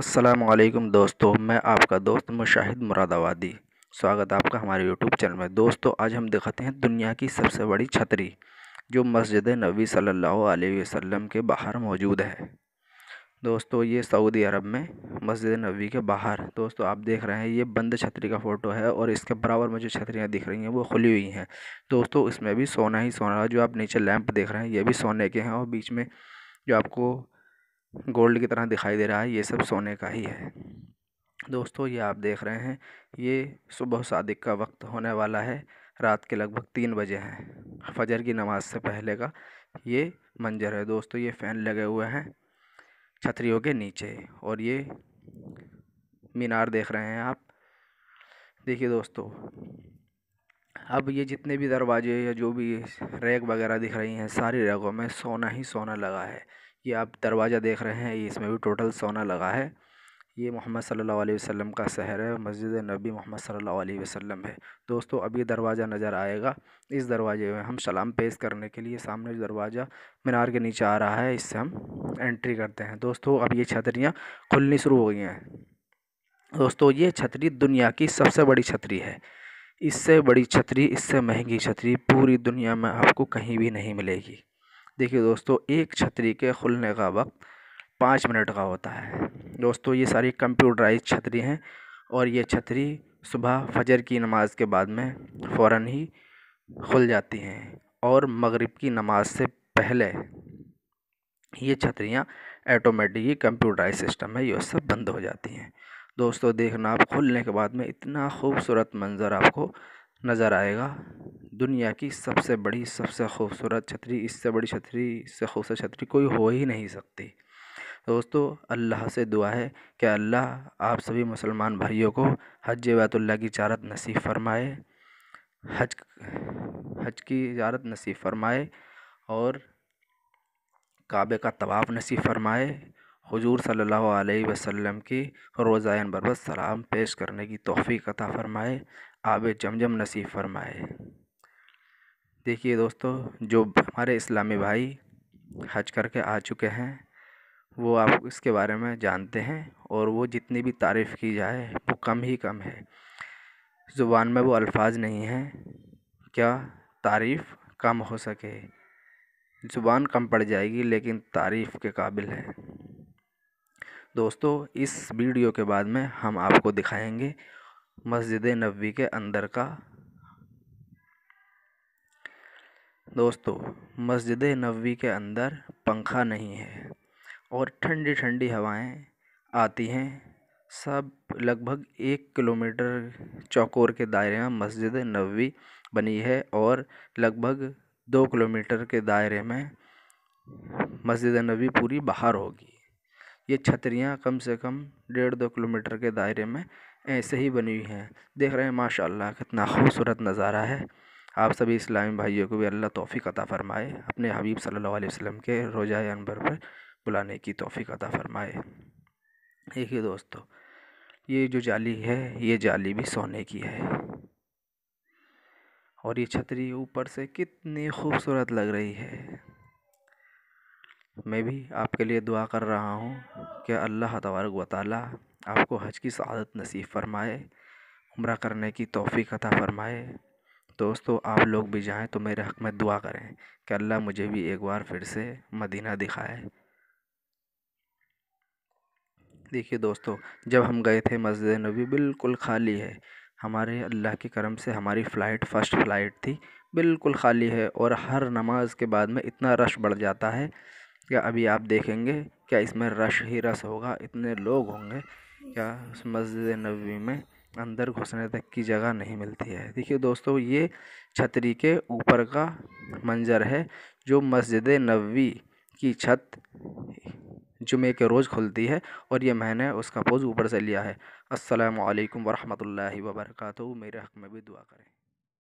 असलम दोस्तों मैं आपका दोस्त मुशाहिद मुरादाबादी स्वागत आपका हमारे यूट्यूब चैनल में दोस्तों आज हम दिखाते हैं दुनिया की सबसे बड़ी छतरी जो मस्जिद नबी सल्लल्लाहु अलैहि वसल्लम के बाहर मौजूद है दोस्तों ये सऊदी अरब में मस्जिद नबी के बाहर दोस्तों आप देख रहे हैं ये बंद छतरी का फ़ोटो है और इसके बराबर में जो छतरियाँ दिख रही हैं वो खुली हुई हैं दोस्तों इसमें भी सोना ही सोना जो आप नीचे लैंप देख रहे हैं ये भी सोने के हैं और बीच में जो आपको गोल्ड की तरह दिखाई दे रहा है ये सब सोने का ही है दोस्तों ये आप देख रहे हैं ये सुबह सादिक का वक्त होने वाला है रात के लगभग तीन बजे हैं फजर की नमाज से पहले का ये मंजर है दोस्तों ये फ़ैन लगे हुए हैं छतरियों के नीचे और ये मीनार देख रहे हैं आप देखिए दोस्तों अब ये जितने भी दरवाजे या जो भी रैक वगैरह दिख रही हैं सारी रैगों में सोना ही सोना लगा है ये आप दरवाज़ा देख रहे हैं इसमें भी टोटल सोना लगा है ये मोहम्मद सल्लल्लाहु अलैहि वसल्लम का शहर है मस्जिद नबी मोहम्मद सल्लल्लाहु अलैहि वसल्लम है दोस्तों अब ये दरवाज़ा नज़र आएगा इस दरवाजे में हम सलाम पेश करने के लिए सामने दरवाज़ा मीनार के नीचे आ रहा है इससे हम एंट्री करते हैं दोस्तों अब ये छतरियाँ खुलनी शुरू हो गई हैं दोस्तों ये छतरी दुनिया की सबसे बड़ी छतरी है इससे बड़ी छतरी इससे महंगी छतरी पूरी दुनिया में आपको कहीं भी नहीं मिलेगी देखिए दोस्तों एक छतरी के खुलने का वक्त पाँच मिनट का होता है दोस्तों ये सारी कंप्यूटराइज छतरी हैं और ये छतरी सुबह फजर की नमाज़ के बाद में फ़ौर ही खुल जाती हैं और मगरिब की नमाज से पहले ये छतरियाँ ऐटोमेटिक ही कंप्यूटराइज सिस्टम है ये सब बंद हो जाती हैं दोस्तों देखना आप खुलने के बाद में इतना खूबसूरत मंज़र आपको नज़र आएगा दुनिया की सबसे बड़ी सबसे खूबसूरत छतरी इससे बड़ी छतरी इससे खूबसूरत छतरी कोई हो ही नहीं सकती तो दोस्तों अल्लाह से दुआ है कि अल्लाह आप सभी मुसलमान भाइयों को हज बैतुल्ला की जारत नसीब फरमाए हज हज की जारत नसीब फरमाए और काबे का तवाब नसीब फरमाए हुजूर सल्लल्लाहु अलैहि वसल्लम की रोज़ान बरबत सलाम पेश करने की तोहफ़ी कथा फ़रमाए आब जमजम नसीब फ़रमाए देखिए दोस्तों जो हमारे इस्लामी भाई हज करके आ चुके हैं वो आप इसके बारे में जानते हैं और वो जितनी भी तारीफ़ की जाए वो कम ही कम है ज़ुबान में वो अल्फाज नहीं हैं क्या तारीफ़ कम हो सके ज़ुबान कम पड़ जाएगी लेकिन तारीफ़ के काबिल है दोस्तों इस वीडियो के बाद में हम आपको दिखाएंगे मस्जिद नबी के अंदर का दोस्तों मस्जिद नबी के अंदर पंखा नहीं है और ठंडी ठंडी हवाएं आती हैं सब लगभग एक किलोमीटर चौकोर के दायरे में मस्जिद नबी बनी है और लगभग दो किलोमीटर के दायरे में मस्जिद नबी पूरी बाहर होगी ये छतरियाँ कम से कम डेढ़ दो किलोमीटर के दायरे में ऐसे ही बनी हुई हैं देख रहे हैं माशाल्लाह कितना खूबसूरत नज़ारा है आप सभी इस्लामी भाइयों को भी अल्लाह तोफ़ी अता फ़रमाए अपने हबीब सल्लल्लाहु अलैहि वसल्लम के रोज़ा अनबर पर बुलाने की तोफ़ी अता फ़रमाए देखिए दोस्तों ये जो जाली है ये जाली भी सोने की है और ये छतरी ऊपर से कितनी खूबसूरत लग रही है मैं भी आपके लिए दुआ कर रहा हूँ कि अल्लाह तबारक व आपको हज की सआदत नसीब फरमाए उम्र करने की तौफीक अता फ़रमाए दोस्तों आप लोग भी जाएं तो मेरे हक़ में दुआ करें कि अल्लाह मुझे भी एक बार फिर से मदीना दिखाए देखिए दोस्तों जब हम गए थे मस्जिद नबी बिल्कुल खाली है हमारे अल्लाह के करम से हमारी फ़्लाइट फ़र्स्ट फ़्लाइट थी बिल्कुल खाली है और हर नमाज के बाद में इतना रश बढ़ जाता है क्या अभी आप देखेंगे क्या इसमें रश ही रश होगा इतने लोग होंगे क्या उस मस्जिद नबी में अंदर घुसने तक की जगह नहीं मिलती है देखिए दोस्तों ये छतरी के ऊपर का मंजर है जो मस्जिद नबी की छत जुमे के रोज़ खुलती है और ये मैंने उसका पोज़ ऊपर से लिया है अस्सलाम वालेकुम वरहमतुल्लाहि मेरे हक में भी दुआ करें